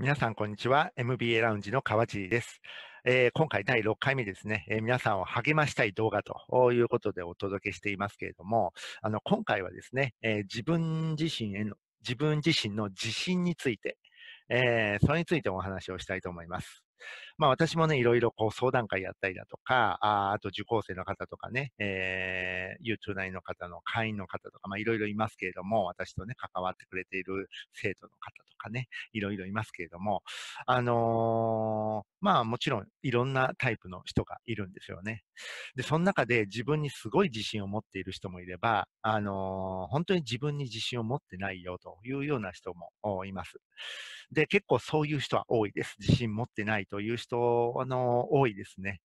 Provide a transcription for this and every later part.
皆さん、こんにちは。MBA ラウンジの川地です。えー、今回第6回目ですね、えー、皆さんを励ましたい動画ということでお届けしていますけれども、あの、今回はですね、えー、自分自身への、自分自身の自信について、えそれについてお話をしたいと思います。まあ私もね、いろいろこう相談会やったりだとか、ああと受講生の方とかね、えー、U29 の方の会員の方とか、まあいろいろいますけれども、私とね、関わってくれている生徒の方とかね、いろいろいますけれども、あのー、まあもちろんいろんなタイプの人がいるんですよね。で、その中で自分にすごい自信を持っている人もいれば、あのー、本当に自分に自信を持ってないよというような人もいます。で、結構そういう人は多いです。自信持ってないという人人、あの、多いですね。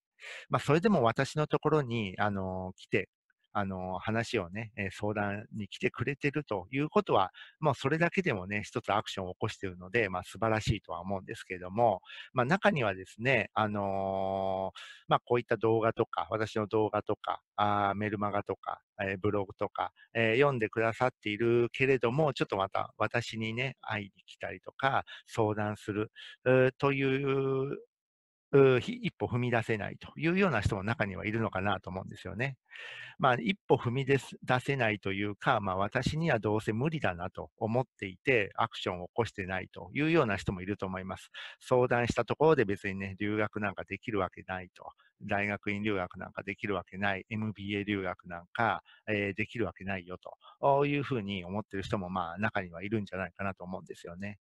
まあ、それでも私のところに、あの、来て、あの、話をね、相談に来てくれてるということは、もうそれだけでもね、一つアクションを起こしているので、まあ素晴らしいとは思うんですけれども、まあ中にはですね、あのー、まあこういった動画とか、私の動画とか、あメルマガとか、えー、ブログとか、えー、読んでくださっているけれども、ちょっとまた私にね、会いに来たりとか、相談する、という一歩踏み出せないというような人も中にはいるのかなと思うんですよね。まあ、一歩踏み出せないというか、まあ、私にはどうせ無理だなと思っていて、アクションを起こしてないというような人もいると思います。相談したところで別にね、留学なんかできるわけないと大学院留学なんかできるわけない、MBA 留学なんか、えー、できるわけないよというふうに思ってる人もまあ中にはいるんじゃないかなと思うんですよね。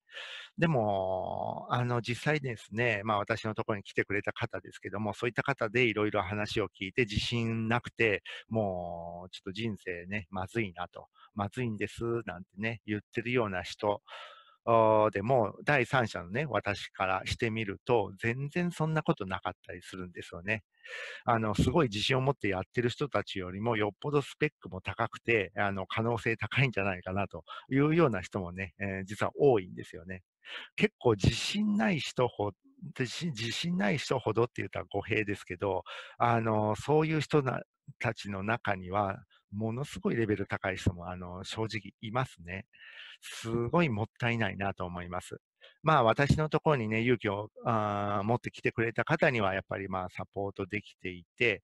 でも、あの実際ですね、まあ私のところに来てくれた方ですけども、そういった方でいろいろ話を聞いて自信なくて、もうちょっと人生ね、まずいなと、まずいんですなんてね、言ってるような人、でも、第三者のね、私からしてみると、全然そんなことなかったりするんですよね。あの、すごい自信を持ってやってる人たちよりも、よっぽどスペックも高くて、あの、可能性高いんじゃないかなというような人もね、えー、実は多いんですよね。結構自信ない人ほ自信ない人ほどって言ったら語弊ですけど、あの、そういう人たちの中には、ものすごいレベル高い人も、あの、正直いますね。すごいもったいないなと思います。まあ、私のところにね、勇気をあ持ってきてくれた方には、やっぱりまあ、サポートできていて、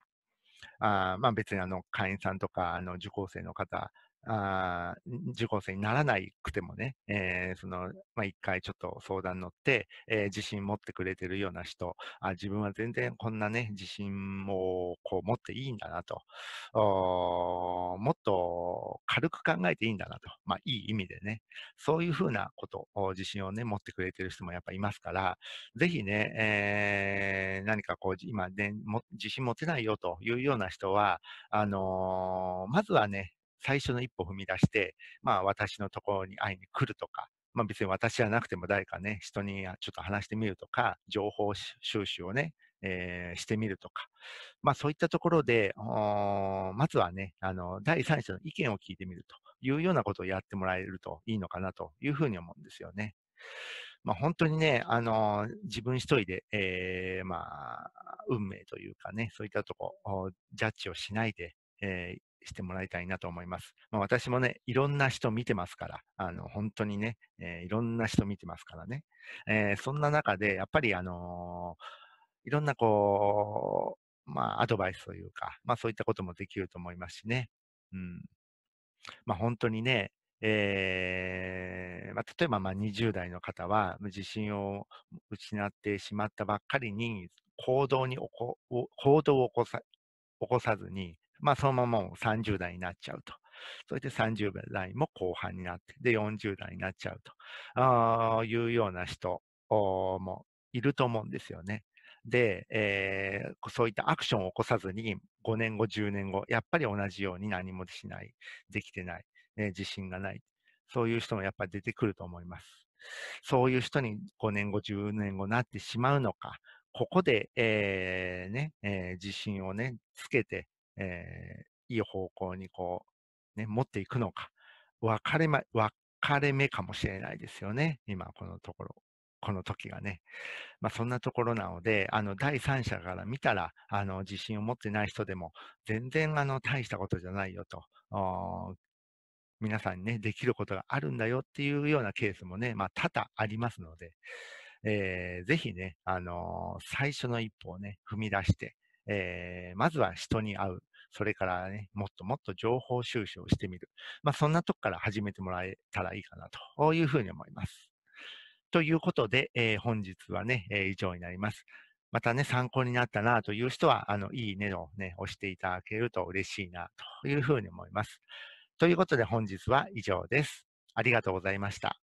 あまあ、別にあの、会員さんとか、あの、受講生の方あ受講生にならなくてもね、えー、その、まあ、一回ちょっと相談乗って、えー、自信持ってくれてるような人、あ自分は全然こんなね、自信をこう持っていいんだなと、おもっと軽く考えていいんだなと、まあ、いい意味でね、そういうふうなこと、自信をね、持ってくれてる人もやっぱいますから、ぜひね、えー、何かこう、今ね、自信持てないよというような人は、あのー、まずはね、最初の一歩踏み出して、まあ私のところに会いに来るとか、まあ別に私じゃなくても誰かね、人にちょっと話してみるとか、情報収集をね、えー、してみるとか、まあそういったところで、まずはね、あの、第三者の意見を聞いてみるというようなことをやってもらえるといいのかなというふうに思うんですよね。まあ、本当にね、あのー、自分一人で、えー、まあ、運命というかね、そういったとこ、ジャッジをしないで、えー、してもらいたいなと思います。まあ、私もね、いろんな人見てますから、あの、本当にね、えー、いろんな人見てますからね。えー、そんな中で、やっぱりあのー、いろんなこう、まあ、アドバイスというか、まあ、そういったこともできると思いますしね。うん。まあ、本当にね、えーまあ、例えばまあ20代の方は自信を失ってしまったばっかりに行動に行動を起こさ起こさずにまあ、そのままもう30代になっちゃうと。そして30代も後半になって、で、40代になっちゃうというような人もいると思うんですよね。で、えー、そういったアクションを起こさずに、5年後、10年後、やっぱり同じように何もしない、できてない、えー、自信がない、そういう人もやっぱり出てくると思います。そういう人に5年後、10年後なってしまうのか、ここで、えーねえー、自信をね、つけて、えー、いい方向にこう、ね、持っていくのか、分かれま、分かれ目かもしれないですよね。今、このところ。この時がね。まあ、そんなところなので、あの、第三者から見たら、あの、自信を持ってない人でも、全然、あの、大したことじゃないよと、皆さんにね、できることがあるんだよっていうようなケースもね、まあ、多々ありますので、えー、ぜひね、あのー、最初の一歩をね、踏み出して、えー、まずは人に会う。それからね、もっともっと情報収集をしてみる。まあ、そんなとこから始めてもらえたらいいかなというふうに思います。ということで、えー、本日はね、えー、以上になります。またね、参考になったなという人は、あの、いいねをね、押していただけると嬉しいなというふうに思います。ということで本日は以上です。ありがとうございました。